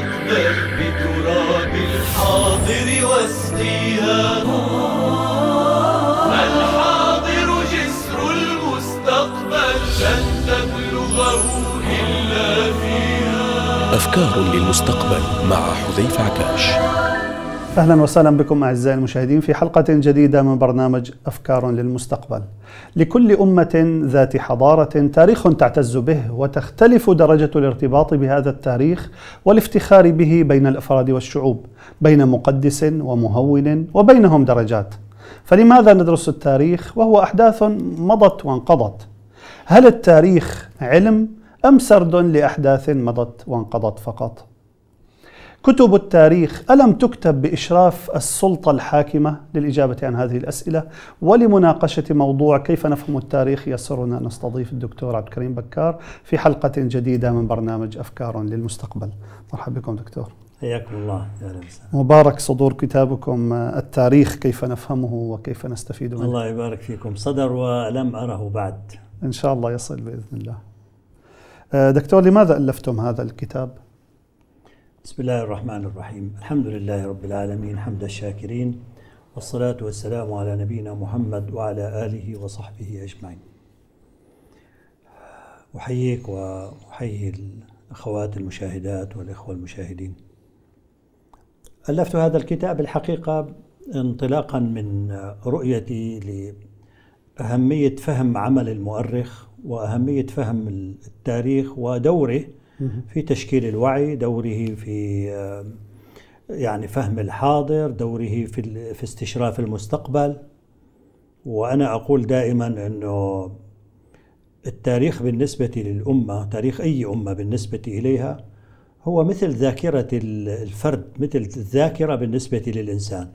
أصدق بتراب الحاضر واسقيها الحاضر جسر المستقبل لن تبلغه إلا فيها أفكار للمستقبل مع حذيفة عكاش اهلا وسهلا بكم اعزائي المشاهدين في حلقه جديده من برنامج افكار للمستقبل. لكل امه ذات حضاره تاريخ تعتز به وتختلف درجه الارتباط بهذا التاريخ والافتخار به بين الافراد والشعوب، بين مقدس ومهون وبينهم درجات. فلماذا ندرس التاريخ وهو احداث مضت وانقضت؟ هل التاريخ علم ام سرد لاحداث مضت وانقضت فقط؟ كتب التاريخ ألم تكتب بإشراف السلطة الحاكمة للإجابة عن هذه الأسئلة ولمناقشة موضوع كيف نفهم التاريخ يسرنا أن نستضيف الدكتور عبد الكريم بكار في حلقة جديدة من برنامج أفكار للمستقبل مرحبا بكم دكتور حياكم الله يا اهلا وسهلا مبارك صدور كتابكم التاريخ كيف نفهمه وكيف نستفيد منه الله يبارك فيكم صدر ولم أره بعد إن شاء الله يصل بإذن الله آه، دكتور لماذا ألفتم هذا الكتاب؟ بسم الله الرحمن الرحيم الحمد لله رب العالمين حمد الشاكرين والصلاة والسلام على نبينا محمد وعلى آله وصحبه أجمعين أحييك وأحيي الأخوات المشاهدات والإخوة المشاهدين ألفت هذا الكتاب الحقيقة انطلاقا من رؤيتي لأهمية فهم عمل المؤرخ وأهمية فهم التاريخ ودوره في تشكيل الوعي دوره في يعني فهم الحاضر دوره في, في استشراف المستقبل وأنا أقول دائما أنه التاريخ بالنسبة للأمة تاريخ أي أمة بالنسبة إليها هو مثل ذاكرة الفرد مثل الذاكرة بالنسبة للإنسان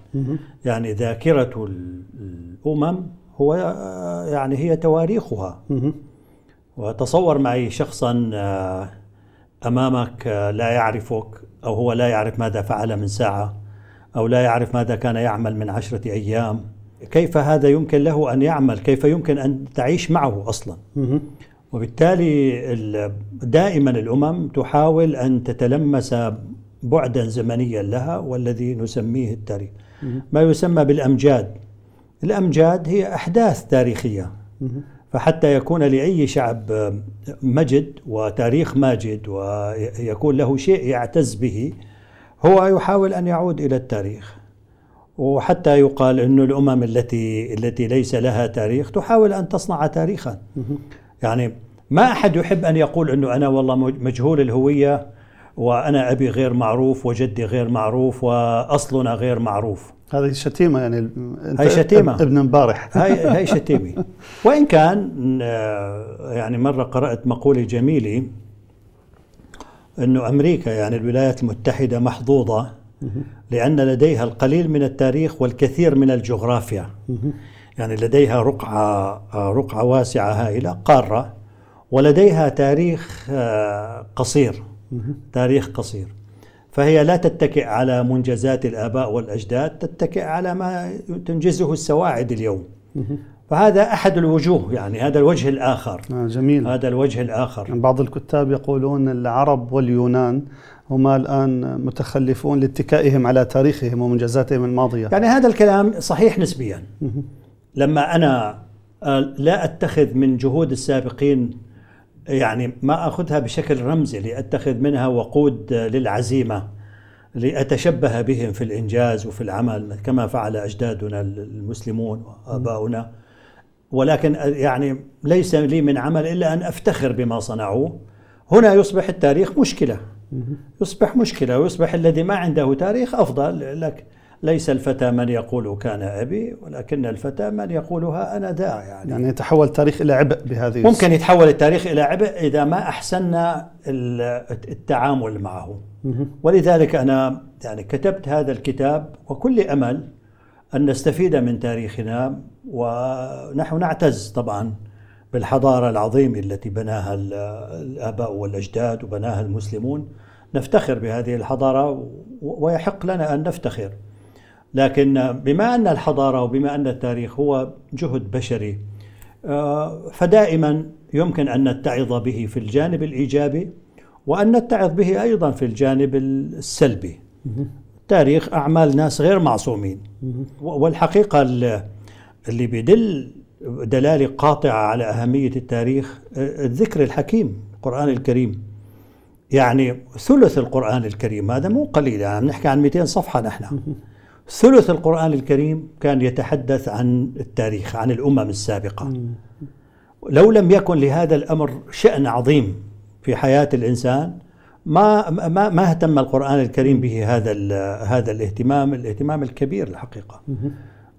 يعني ذاكرة الأمم هو يعني هي تواريخها وتصور معي شخصا امامك آه، لا يعرفك او هو لا يعرف ماذا فعل من ساعه او لا يعرف ماذا كان يعمل من عشره ايام كيف هذا يمكن له ان يعمل كيف يمكن ان تعيش معه اصلا وبالتالي دائما الامم تحاول ان تتلمس بعدا زمنيا لها والذي نسميه التاريخ ما يسمى بالامجاد الامجاد هي احداث تاريخيه فحتى يكون لأي شعب مجد وتاريخ ماجد ويكون له شيء يعتز به هو يحاول أن يعود إلى التاريخ وحتى يقال أن الأمم التي التي ليس لها تاريخ تحاول أن تصنع تاريخا يعني ما أحد يحب أن يقول أنه أنا والله مجهول الهوية وانا ابي غير معروف وجدي غير معروف واصلنا غير معروف هذه شتيمه يعني انت هاي شتيمه ابن مبارح هاي هاي شتيمه وان كان آه، يعني مره قرات مقوله جميله انه امريكا يعني الولايات المتحده محظوظه لان لديها القليل من التاريخ والكثير من الجغرافيا يعني لديها رقعه آه، رقعه واسعه هائله قاره ولديها تاريخ آه، قصير تاريخ قصير فهي لا تتكئ على منجزات الآباء والأجداد تتكئ على ما تنجزه السواعد اليوم فهذا احد الوجوه يعني هذا الوجه الاخر آه جميل هذا الوجه الاخر يعني بعض الكتاب يقولون العرب واليونان هما الان متخلفون لاتكائهم على تاريخهم ومنجزاتهم الماضيه يعني هذا الكلام صحيح نسبيا لما انا آه، لا اتخذ من جهود السابقين يعني ما أخذها بشكل رمزي لأتخذ منها وقود للعزيمة لأتشبه بهم في الإنجاز وفي العمل كما فعل أجدادنا المسلمون وآباؤنا ولكن يعني ليس لي من عمل إلا أن أفتخر بما صنعوه هنا يصبح التاريخ مشكلة يصبح مشكلة ويصبح الذي ما عنده تاريخ أفضل لك ليس الفتى من يقول كان أبي ولكن الفتى من يقولها أنا داع يعني يعني يتحول التاريخ إلى عبء بهذه ممكن يتحول التاريخ إلى عبء إذا ما أحسننا التعامل معه ولذلك أنا يعني كتبت هذا الكتاب وكل أمل أن نستفيد من تاريخنا ونحن نعتز طبعا بالحضارة العظيمة التي بناها الآباء والأجداد وبناها المسلمون نفتخر بهذه الحضارة ويحق لنا أن نفتخر لكن بما أن الحضارة وبما أن التاريخ هو جهد بشري آه، فدائما يمكن أن نتعظ به في الجانب الإيجابي وأن نتعظ به أيضا في الجانب السلبي تاريخ أعمال ناس غير معصومين والحقيقة اللي بدل دلالة قاطعة على أهمية التاريخ آه، الذكر الحكيم القرآن الكريم يعني ثلث القرآن الكريم هذا مو قليل يعني نحكي عن 200 صفحة نحن ثلث القرآن الكريم كان يتحدث عن التاريخ عن الأمم السابقة لو لم يكن لهذا الأمر شأن عظيم في حياة الإنسان ما ما ما اهتم القرآن الكريم به هذا هذا الاهتمام الاهتمام الكبير الحقيقة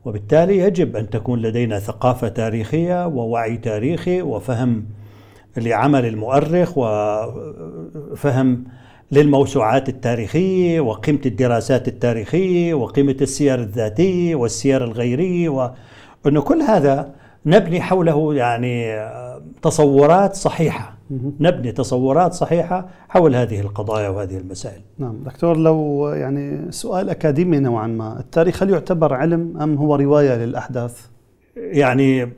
وبالتالي يجب أن تكون لدينا ثقافة تاريخية ووعي تاريخي وفهم لعمل المؤرخ وفهم للموسوعات التاريخية وقيمة الدراسات التاريخية وقيمة السير الذاتية والسير الغيرية وأنه كل هذا نبني حوله يعني تصورات صحيحة نبني تصورات صحيحة حول هذه القضايا وهذه المسائل نعم دكتور لو يعني سؤال أكاديمي نوعا ما التاريخ هل يعتبر علم أم هو رواية للأحداث؟ يعني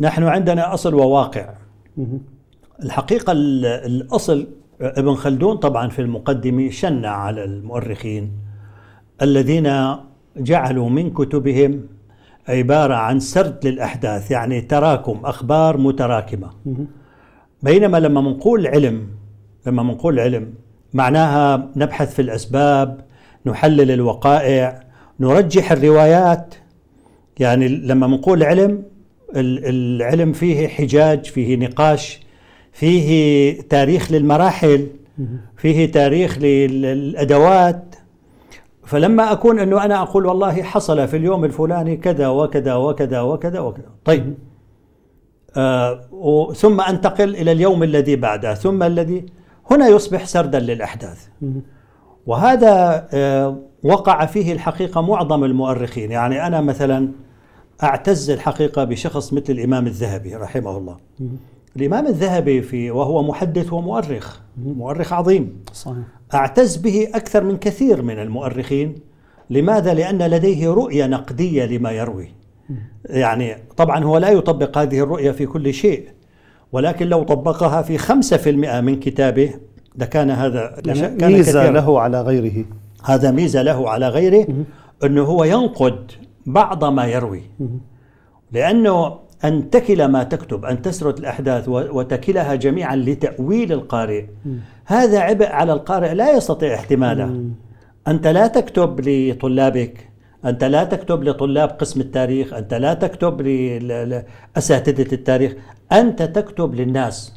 نحن عندنا أصل وواقع الحقيقة الأصل ابن خلدون طبعا في المقدمة شن على المؤرخين الذين جعلوا من كتبهم عبارة عن سرد للأحداث يعني تراكم أخبار متراكمة بينما لما منقول علم لما منقول علم معناها نبحث في الأسباب نحلل الوقائع نرجح الروايات يعني لما منقول علم العلم فيه حجاج فيه نقاش فيه تاريخ للمراحل فيه تاريخ للأدوات فلما أكون أنه أنا أقول والله حصل في اليوم الفلاني كذا وكذا وكذا وكذا وكذا طيب آه ثم أنتقل إلى اليوم الذي بعده ثم الذي هنا يصبح سردا للأحداث وهذا آه وقع فيه الحقيقة معظم المؤرخين يعني أنا مثلا أعتز الحقيقة بشخص مثل الإمام الذهبي رحمه الله الإمام الذهبي في وهو محدث ومؤرخ مؤرخ عظيم صحيح. أعتز به أكثر من كثير من المؤرخين لماذا؟ لأن لديه رؤية نقدية لما يروي يعني طبعا هو لا يطبق هذه الرؤية في كل شيء ولكن لو طبقها في خمسة في المئة من كتابه لكان هذا يعني كان ميزة كثير. له على غيره هذا ميزة له على غيره أنه هو ينقد بعض ما يروي لأنه أن تكل ما تكتب أن تسرد الأحداث وتكلها جميعا لتأويل القارئ هذا عبء على القارئ لا يستطيع احتماله أنت لا تكتب لطلابك أنت لا تكتب لطلاب قسم التاريخ أنت لا تكتب لأساتذة التاريخ أنت تكتب للناس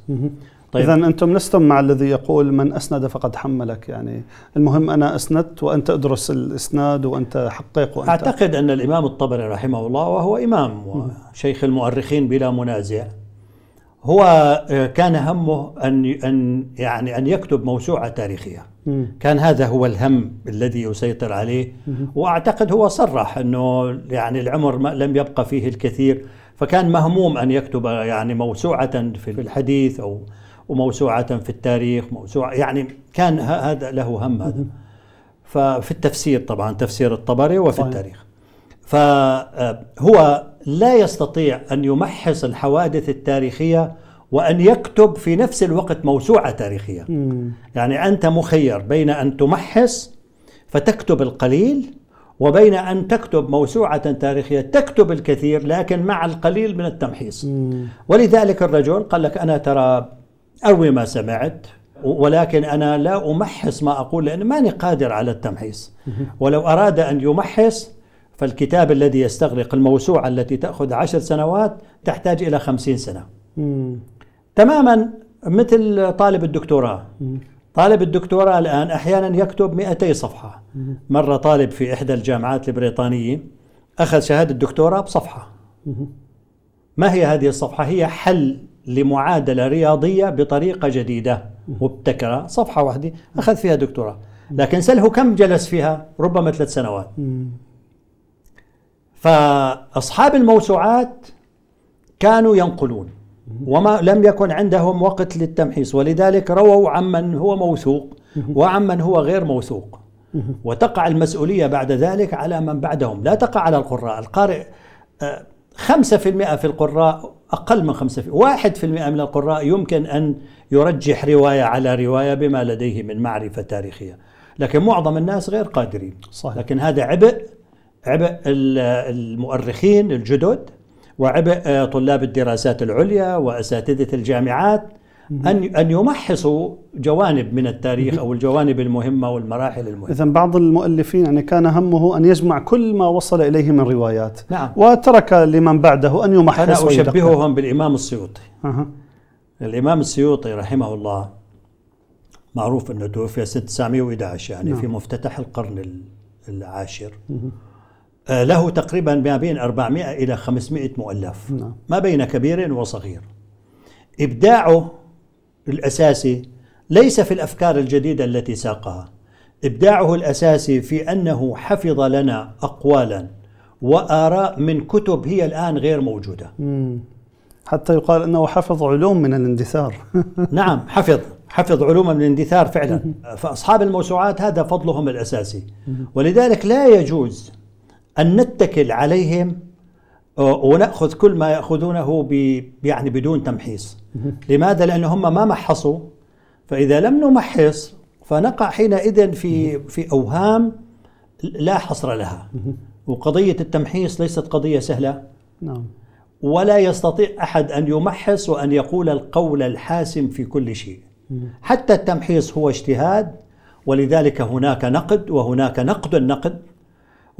طيب. إذا أنتم لستم مع الذي يقول من أسند فقد حملك يعني المهم أنا أسندت وأنت أدرس الإسناد وأنت حقق وأنت أعتقد أن الإمام الطبري رحمه الله وهو إمام وشيخ المؤرخين بلا منازع هو آه، كان همه أن أن يعني أن يكتب موسوعة تاريخية كان هذا هو الهم الذي يسيطر عليه وأعتقد هو صرح أنه يعني العمر لم يبقى فيه الكثير فكان مهموم أن يكتب يعني موسوعة في الحديث أو وموسوعة في التاريخ موسوعة يعني كان هذا له هم هذا ففي التفسير طبعا تفسير الطبري وفي صحيح. التاريخ فهو آه، لا يستطيع أن يمحص الحوادث التاريخية وأن يكتب في نفس الوقت موسوعة تاريخية يعني أنت مخير بين أن تمحص فتكتب القليل وبين أن تكتب موسوعة تاريخية تكتب الكثير لكن مع القليل من التمحيص مم. ولذلك الرجل قال لك أنا ترى أروي ما سمعت ولكن أنا لا أمحص ما أقول لأن ماني قادر على التمحيص ولو أراد أن يمحص فالكتاب الذي يستغرق الموسوعة التي تأخذ عشر سنوات تحتاج إلى خمسين سنة مم. تماما مثل طالب الدكتوراه مم. طالب الدكتوراه الآن أحيانا يكتب 200 صفحة مرة طالب في إحدى الجامعات البريطانية أخذ شهادة الدكتوراه بصفحة ما هي هذه الصفحة؟ هي حل لمعادلة رياضية بطريقة جديدة مبتكرة صفحة واحدة أخذ فيها دكتوراه لكن سله كم جلس فيها ربما ثلاث سنوات فأصحاب الموسوعات كانوا ينقلون وما لم يكن عندهم وقت للتمحيص ولذلك رووا عمن هو موثوق وعمن هو غير موثوق وتقع المسؤولية بعد ذلك على من بعدهم لا تقع على القراء القارئ آه، خمسة في المئة في القراء أقل من خمسة في واحد في المئة من القراء يمكن أن يرجح رواية على رواية بما لديه من معرفة تاريخية لكن معظم الناس غير قادرين صحيح. لكن هذا عبء عبء المؤرخين الجدد وعبء آه، طلاب الدراسات العليا واساتذه الجامعات ان ان يمحصوا جوانب من التاريخ او الجوانب المهمه والمراحل المهمه. اذا بعض المؤلفين يعني كان همه ان يجمع كل ما وصل اليه من روايات نعم. وترك لمن بعده ان يمحص انا اشبههم بالامام السيوطي. أه. الامام السيوطي رحمه الله معروف انه توفي سنه 911 يعني نعم. في مفتتح القرن العاشر. أه. آه، له تقريبا ما بين 400 إلى 500 مؤلف نعم. ما بين كبير وصغير إبداعه الأساسي ليس في الأفكار الجديدة التي ساقها إبداعه الأساسي في أنه حفظ لنا أقوالا وآراء من كتب هي الآن غير موجودة حتى يقال أنه حفظ علوم من الاندثار نعم حفظ حفظ علوم من الاندثار فعلا فأصحاب الموسوعات هذا فضلهم الأساسي ولذلك لا يجوز أن نتكل عليهم وناخذ كل ما ياخذونه يعني بدون تمحيص لماذا لان هم ما محصوا فاذا لم نمحص فنقع حينئذ في في اوهام لا حصر لها وقضيه التمحيص ليست قضيه سهله نعم ولا يستطيع احد ان يمحص وان يقول القول الحاسم في كل شيء حتى التمحيص هو اجتهاد ولذلك هناك نقد وهناك نقد النقد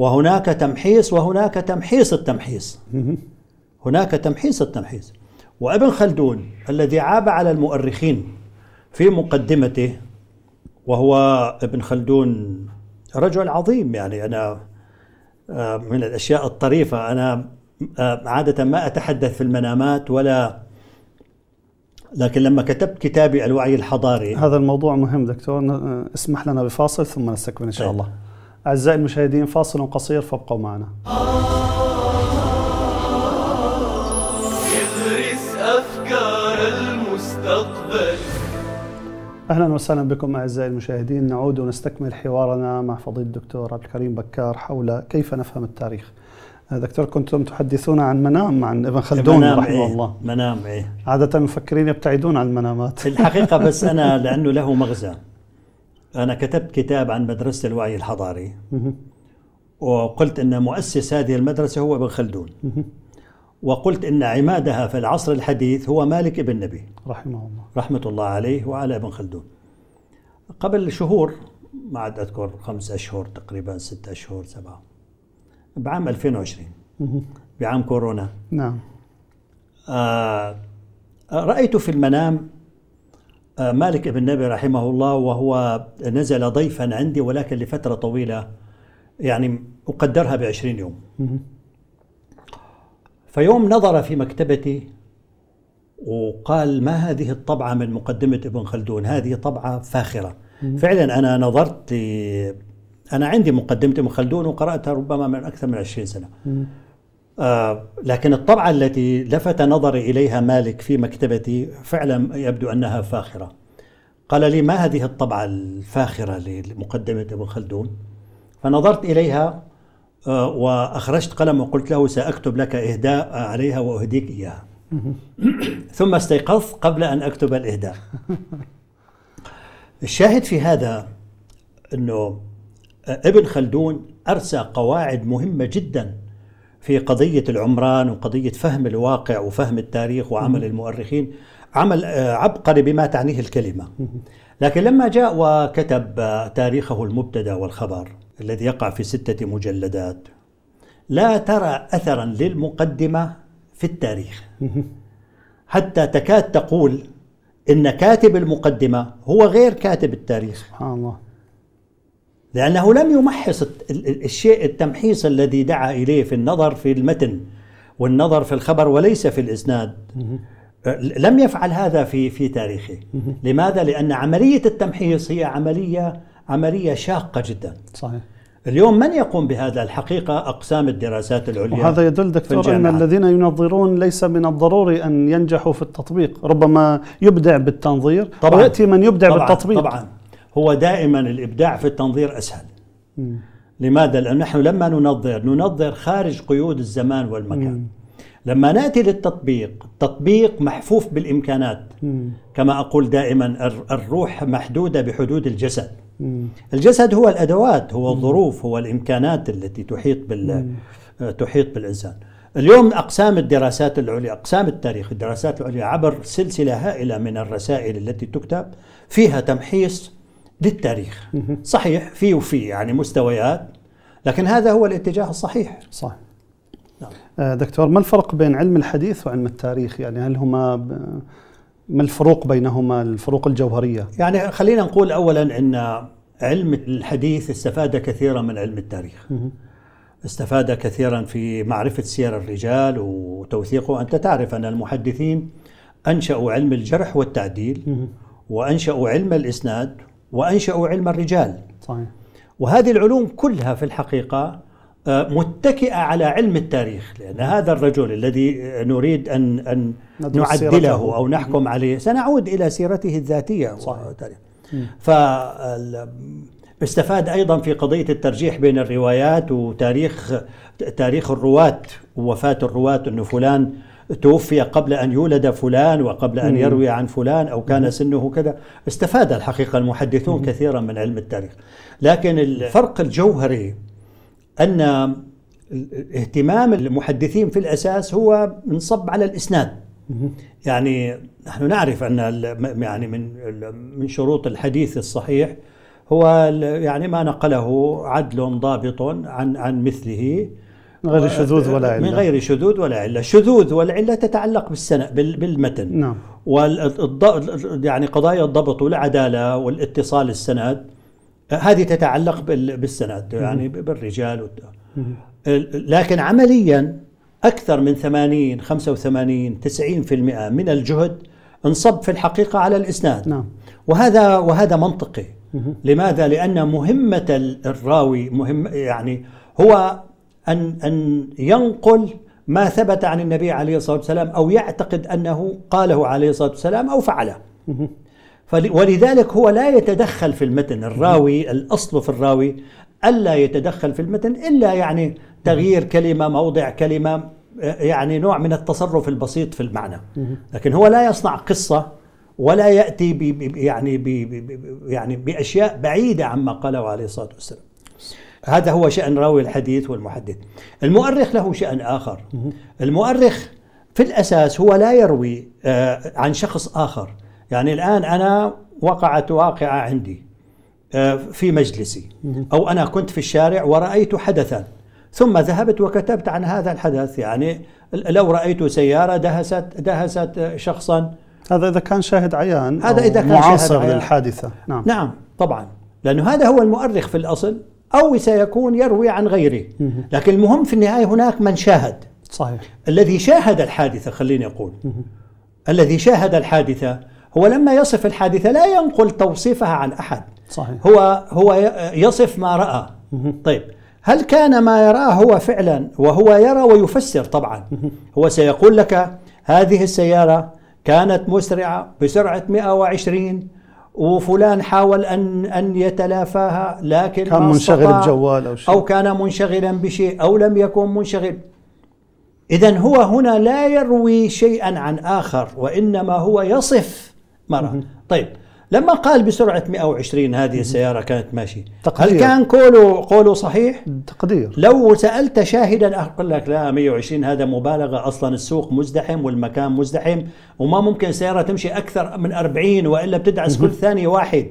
وهناك تمحيص وهناك تمحيص التمحيص هناك تمحيص التمحيص وابن خلدون الذي عاب على المؤرخين في مقدمته وهو ابن خلدون رجل عظيم يعني انا آه، من الاشياء الطريفه انا آه، عاده ما اتحدث في المنامات ولا لكن لما كتبت كتابي الوعي الحضاري هذا الموضوع مهم دكتور آه، اسمح لنا بفاصل ثم نستكمل ان شاء طيب. الله أعزائي المشاهدين فاصل قصير فابقوا معنا يغرس أفكار المستقبل أهلا وسهلا بكم أعزائي المشاهدين نعود ونستكمل حوارنا مع فضيلة الدكتور عبد الكريم بكار حول كيف نفهم التاريخ آه، دكتور كنتم تحدثون عن منام عن ابن خلدون رحمه إيه الله منام إيه عادة المفكرين يبتعدون عن المنامات في الحقيقة بس أنا لأنه له مغزى أنا كتبت كتاب عن مدرسة الوعي الحضاري وقلت أن مؤسس هذه المدرسة هو ابن خلدون وقلت أن عمادها في العصر الحديث هو مالك ابن نبي رحمه الله رحمة الله عليه وعلى ابن خلدون قبل شهور ما عاد أذكر خمس أشهر تقريبا ستة أشهر سبعة بعام 2020 بعام كورونا نعم آه رأيت في المنام آه، مالك بن نبي رحمه الله وهو نزل ضيفا عندي ولكن لفترة طويلة يعني أقدرها بعشرين يوم فيوم نظر في مكتبتي وقال ما هذه الطبعة من مقدمة ابن خلدون هذه طبعة فاخرة فعلا أنا نظرت أنا عندي مقدمة ابن خلدون وقرأتها ربما من أكثر من عشرين سنة آه، لكن الطبعة التي لفت نظري إليها مالك في مكتبتي فعلا يبدو أنها فاخرة قال لي ما هذه الطبعة الفاخرة لمقدمة ابن خلدون فنظرت إليها آه، وأخرجت قلم وقلت له سأكتب لك إهداء عليها وأهديك إياها ثم استيقظت قبل أن أكتب الإهداء الشاهد في هذا أنه ابن خلدون أرسى قواعد مهمة جداً في قضية العمران وقضية فهم الواقع وفهم التاريخ وعمل المؤرخين عمل آه، عبقري بما تعنيه الكلمة لكن لما جاء وكتب آه، تاريخه المبتدأ والخبر الذي يقع في ستة مجلدات لا ترى أثرا للمقدمة في التاريخ حتى تكاد تقول إن كاتب المقدمة هو غير كاتب التاريخ سبحان الله لأنه لم يمحص الشيء التمحيص الذي دعا إليه في النظر في المتن والنظر في الخبر وليس في الإسناد أه، لم يفعل هذا في في تاريخه لماذا؟ لأن عملية التمحيص هي عملية عملية شاقة جدا صحيح اليوم من يقوم بهذا الحقيقة أقسام الدراسات العليا وهذا يدل دكتور أن الذين ينظرون ليس من الضروري أن ينجحوا في التطبيق ربما يبدع بالتنظير طبعا ويأتي من يبدع طبعاً بالتطبيق طبعا هو دائما الابداع في التنظير اسهل م. لماذا؟ لأن نحن لما ننظر ننظر خارج قيود الزمان والمكان م. لما ناتي للتطبيق التطبيق محفوف بالامكانات م. كما اقول دائما الروح محدوده بحدود الجسد م. الجسد هو الادوات هو الظروف هو الامكانات التي تحيط بال آه، تحيط بالانسان اليوم اقسام الدراسات العليا اقسام التاريخ الدراسات العليا عبر سلسله هائله من الرسائل التي تكتب فيها تمحيص للتاريخ صحيح في وفي يعني مستويات لكن هذا هو الاتجاه الصحيح صح نعم. آه، دكتور ما الفرق بين علم الحديث وعلم التاريخ يعني هل هما ما الفروق بينهما الفروق الجوهرية يعني خلينا نقول أولا أن علم الحديث استفاد كثيرا من علم التاريخ استفاد كثيرا في معرفة سير الرجال وتوثيقه أنت تعرف أن المحدثين أنشأوا علم الجرح والتعديل وأنشأوا علم الإسناد وأنشأوا علم الرجال صحيح. وهذه العلوم كلها في الحقيقة آه، متكئة على علم التاريخ لأن هذا الرجل الذي آه، نريد أن, أن نعدله أو نحكم عليه سنعود إلى سيرته الذاتية صحيح. ف استفاد ايضا في قضيه الترجيح بين الروايات وتاريخ تاريخ الرواة ووفاه الرواة انه فلان توفي قبل أن يولد فلان وقبل أن يروي عن فلان أو كان سنه كذا استفاد الحقيقة المحدثون كثيرا من علم التاريخ لكن الفرق الجوهري أن اهتمام المحدثين في الأساس هو منصب على الإسناد يعني نحن نعرف أن يعني من من شروط الحديث الصحيح هو يعني ما نقله عدل ضابط عن عن مثله من غير شذوذ ولا علة من غير شذوذ ولا علة الشذوذ والعلة تتعلق بالسنة بالمتن نعم يعني قضايا الضبط والعدالة والاتصال السند هذه تتعلق بالسند يعني بالرجال لكن عمليا أكثر من 80 85 90% من الجهد انصب في الحقيقة على الإسناد نعم. وهذا وهذا منطقي لماذا؟ لأن مهمة الراوي مهم يعني هو أن أن ينقل ما ثبت عن النبي عليه الصلاة والسلام أو يعتقد أنه قاله عليه الصلاة والسلام أو فعله ولذلك هو لا يتدخل في المتن الراوي الأصل في الراوي ألا يتدخل في المتن إلا يعني تغيير كلمة موضع كلمة آه، يعني نوع من التصرف البسيط في المعنى لكن هو لا يصنع قصة ولا يأتي بي يعني بي يعني بأشياء بعيدة عما قاله عليه الصلاة والسلام هذا هو شأن راوي الحديث والمحدث المؤرخ له شأن آخر المؤرخ في الأساس هو لا يروي آه، عن شخص آخر يعني الآن أنا وقعت واقعة عندي آه، في مجلسي أو أنا كنت في الشارع ورأيت حدثا ثم ذهبت وكتبت عن هذا الحدث يعني لو رأيت سيارة دهست دهست شخصا هذا إذا كان شاهد عيان هذا إذا كان معاصر شاهد عيان. للحادثة نعم نعم طبعا لأنه هذا هو المؤرخ في الأصل أو سيكون يروي عن غيره لكن المهم في النهاية هناك من شاهد صحيح الذي شاهد الحادثة خليني أقول الذي شاهد الحادثة هو لما يصف الحادثة لا ينقل توصيفها عن أحد صحيح هو هو يصف ما رأى طيب هل كان ما يراه هو فعلا وهو يرى ويفسر طبعا هو سيقول لك هذه السيارة كانت مسرعة بسرعة 120 وفلان حاول ان ان يتلافاها لكن كان منشغل بجوال او شيء او كان منشغلا بشيء او لم يكن منشغل اذا هو هنا لا يروي شيئا عن اخر وانما هو يصف مرة طيب لما قال بسرعه 120 هذه السياره كانت ماشيه تقدير. هل كان قوله قوله صحيح تقدير لو سالت شاهدا اقول لك لا 120 هذا مبالغه اصلا السوق مزدحم والمكان مزدحم وما ممكن سياره تمشي اكثر من 40 والا بتدعس كل ثانيه واحد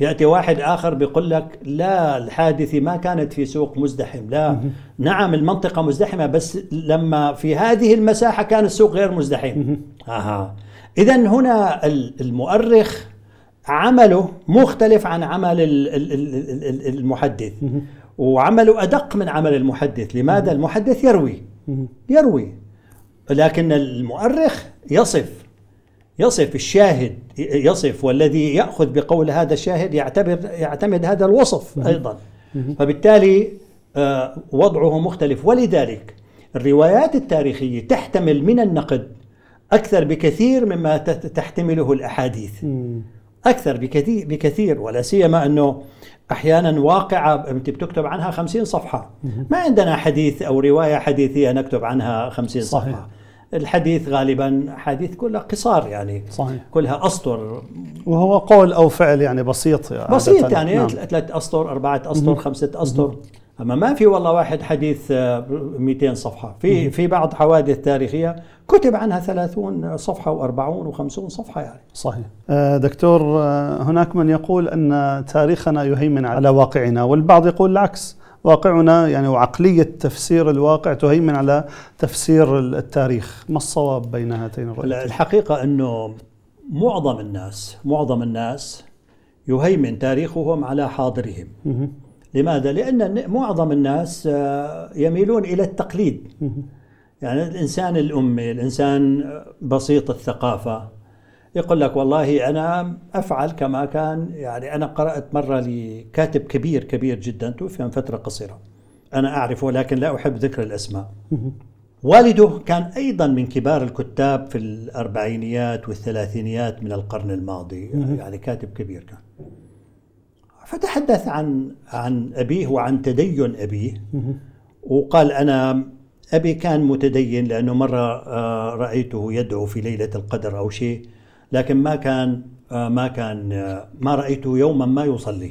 ياتي واحد اخر بيقول لك لا الحادثه ما كانت في سوق مزدحم لا نعم المنطقه مزدحمه بس لما في هذه المساحه كان السوق غير مزدحم اها اذا هنا المؤرخ عمله مختلف عن عمل المحدث وعمله أدق من عمل المحدث لماذا المحدث يروي يروي لكن المؤرخ يصف يصف الشاهد يصف والذي يأخذ بقول هذا الشاهد يعتبر يعتمد هذا الوصف أيضا فبالتالي آه، وضعه مختلف ولذلك الروايات التاريخية تحتمل من النقد أكثر بكثير مما تحتمله الأحاديث اكثر بكثير بكثير ولا سيما انه احيانا واقعه انت بتكتب عنها 50 صفحه ما عندنا حديث او روايه حديثيه نكتب عنها 50 صفحه صحيح. الحديث غالبا حديث كلها قصار يعني صحيح. كلها اسطر وهو قول او فعل يعني بسيط يعني بسيط يعني نعم. ثلاث اسطر اربعه اسطر خمسه اسطر اما ما في والله واحد حديث 200 آه، صفحه في في بعض حوادث تاريخيه كتب عنها 30 صفحه و40 و50 صفحه يعني صحيح آه، دكتور آه، هناك من يقول ان تاريخنا يهيمن على واقعنا والبعض يقول العكس واقعنا يعني وعقلية تفسير الواقع تهيمن على تفسير التاريخ ما الصواب بين هاتين الرؤيتين الحقيقة أنه معظم الناس معظم الناس يهيمن تاريخهم على حاضرهم لماذا؟ لأن معظم الناس آه، يميلون إلى التقليد يعني الإنسان الأمي الإنسان آه، بسيط الثقافة يقول لك والله أنا أفعل كما كان يعني أنا قرأت مرة لكاتب كبير كبير جدا توفي من فترة قصيرة أنا أعرفه لكن لا أحب ذكر الأسماء والده كان أيضا من كبار الكتاب في الأربعينيات والثلاثينيات من القرن الماضي يعني كاتب كبير كان فتحدث عن عن أبيه وعن تدين أبيه وقال أنا أبي كان متدين لأنه مرة آه، رأيته يدعو في ليلة القدر أو شيء لكن ما كان آه، ما كان آه، ما رأيته يوما ما يصلي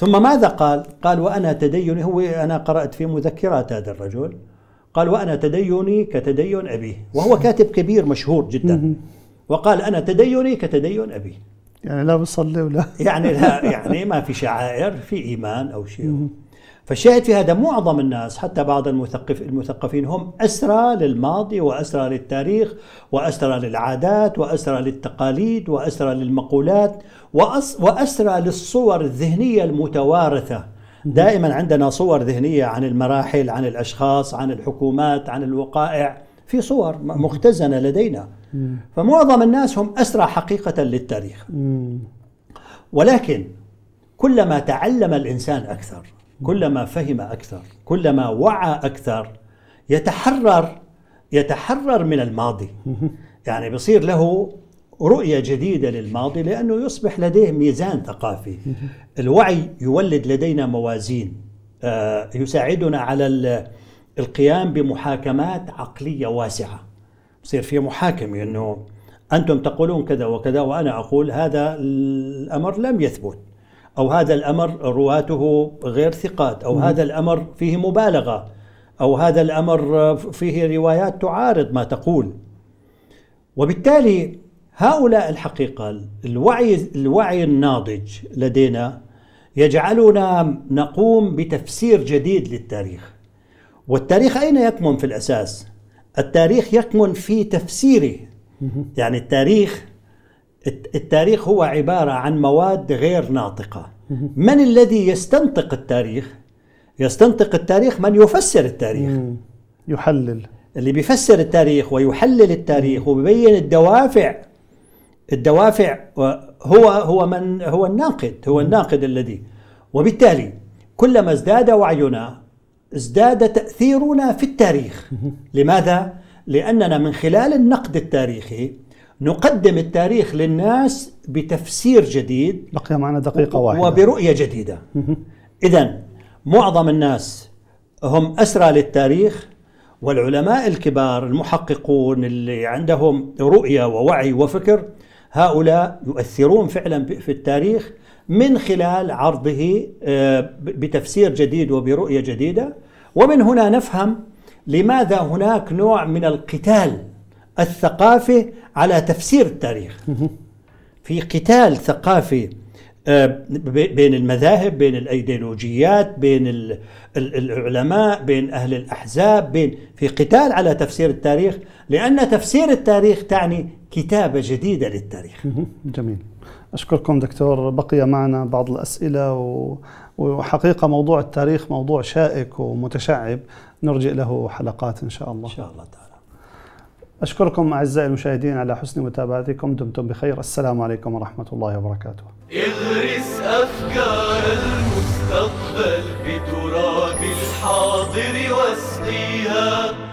ثم ماذا قال؟ قال وأنا تديني هو أنا قرأت في مذكرات هذا الرجل قال وأنا تديني كتدين ابي وهو كاتب كبير مشهور جدا وقال أنا تديني كتدين ابي يعني لا بصلي ولا يعني لا يعني ما في شعائر في ايمان او شيء فالشاهد في هذا معظم الناس حتى بعض المثقف المثقفين هم أسرى للماضي وأسرى للتاريخ وأسرى للعادات وأسرى للتقاليد وأسرى للمقولات وأسرى للصور الذهنية المتوارثة دائما عندنا صور ذهنية عن المراحل عن الأشخاص عن الحكومات عن الوقائع في صور مختزنة لدينا فمعظم الناس هم أسرع حقيقة للتاريخ ولكن كلما تعلم الإنسان أكثر كلما فهم أكثر كلما وعى أكثر يتحرر يتحرر من الماضي يعني بصير له رؤية جديدة للماضي لأنه يصبح لديه ميزان ثقافي الوعي يولد لدينا موازين آه، يساعدنا على القيام بمحاكمات عقلية واسعة يصير في محاكمه انه انتم تقولون كذا وكذا وانا اقول هذا الامر لم يثبت او هذا الامر رواته غير ثقات او م. هذا الامر فيه مبالغه او هذا الامر فيه روايات تعارض ما تقول وبالتالي هؤلاء الحقيقه الوعي الوعي الناضج لدينا يجعلنا نقوم بتفسير جديد للتاريخ والتاريخ اين يكمن في الاساس التاريخ يكمن في تفسيره يعني التاريخ التاريخ هو عبارة عن مواد غير ناطقة من الذي يستنطق التاريخ؟ يستنطق التاريخ من يفسر التاريخ يحلل اللي بيفسر التاريخ ويحلل التاريخ وبيبين الدوافع الدوافع هو هو من هو الناقد هو الناقد الذي وبالتالي كلما ازداد وعينا ازداد تأثيرنا في التاريخ لماذا؟ لأننا من خلال النقد التاريخي نقدم التاريخ للناس بتفسير جديد بقي معنا دقيقة واحدة وبرؤية جديدة إذا معظم الناس هم أسرى للتاريخ والعلماء الكبار المحققون اللي عندهم رؤية ووعي وفكر هؤلاء يؤثرون فعلا في التاريخ من خلال عرضه آه، بتفسير جديد وبرؤية جديدة ومن هنا نفهم لماذا هناك نوع من القتال الثقافي على تفسير التاريخ في قتال ثقافي آه، بين المذاهب بين الايديولوجيات بين العلماء بين اهل الاحزاب بين في قتال على تفسير التاريخ لان تفسير التاريخ تعني كتابه جديده للتاريخ جميل اشكركم دكتور بقي معنا بعض الاسئله و وحقيقة موضوع التاريخ موضوع شائك ومتشعب نرجع له حلقات إن شاء الله إن شاء الله تعالى أشكركم أعزائي المشاهدين على حسن متابعتكم دمتم بخير السلام عليكم ورحمة الله وبركاته اغرس أفكار المستقبل بتراب الحاضر واسقيها